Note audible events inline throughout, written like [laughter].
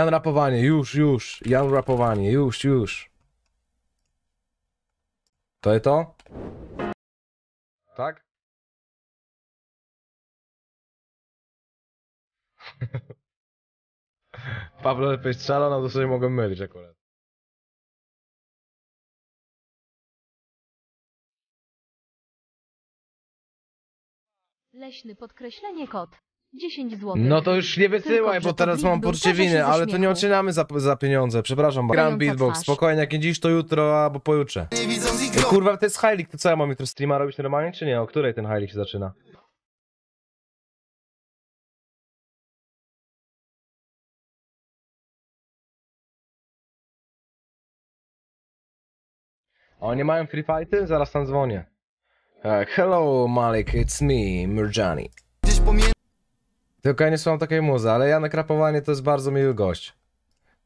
Jan rapowanie, już, już. Jan rapowanie, już, już. To jest to? Tak? [laughs] Pawle lepiej strzela, no to sobie mogę mylić akurat. Leśny podkreślenie kot. 10 zł. No to już nie wysyłaj, bo teraz mam poczucie winy, ale to nie oczynamy za, za pieniądze, przepraszam. Gram beatbox, twarz. spokojnie, jak nie dziś to jutro albo pojutrze. Ej, no kurwa, to jest Heilig, to co ja mam jutro streama robić normalnie czy nie? O której ten Heilig się zaczyna? Oni mają free fighty? Zaraz tam dzwonię. Uh, hello Malik, it's me, Murjani. Tylko ja nie słucham takiej muzy, ale ja na krapowanie to jest bardzo miły gość.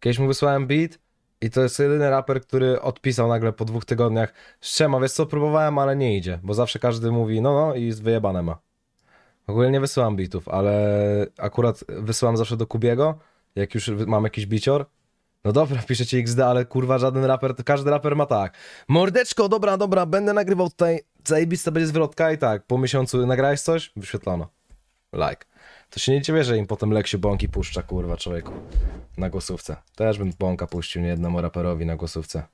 Kiedyś mu wysłałem beat i to jest jedyny raper, który odpisał nagle po dwóch tygodniach Szczema, wiesz co, próbowałem, ale nie idzie, bo zawsze każdy mówi no no i wyjebane ma. Ogólnie nie wysyłam bitów, ale akurat wysyłam zawsze do Kubiego, jak już mam jakiś bicior. No dobra, [laughs] piszecie XD, ale kurwa żaden raper, każdy raper ma tak. Mordeczko, dobra, dobra, będę nagrywał tutaj, zajebista będzie zwrotka i tak, po miesiącu nagrałeś coś? Wyświetlano like. To się nie dziwię, że im potem Leksiu bąki puszcza, kurwa, człowieku, na głosówce. Też bym bąka puścił niejednemu raperowi na głosówce.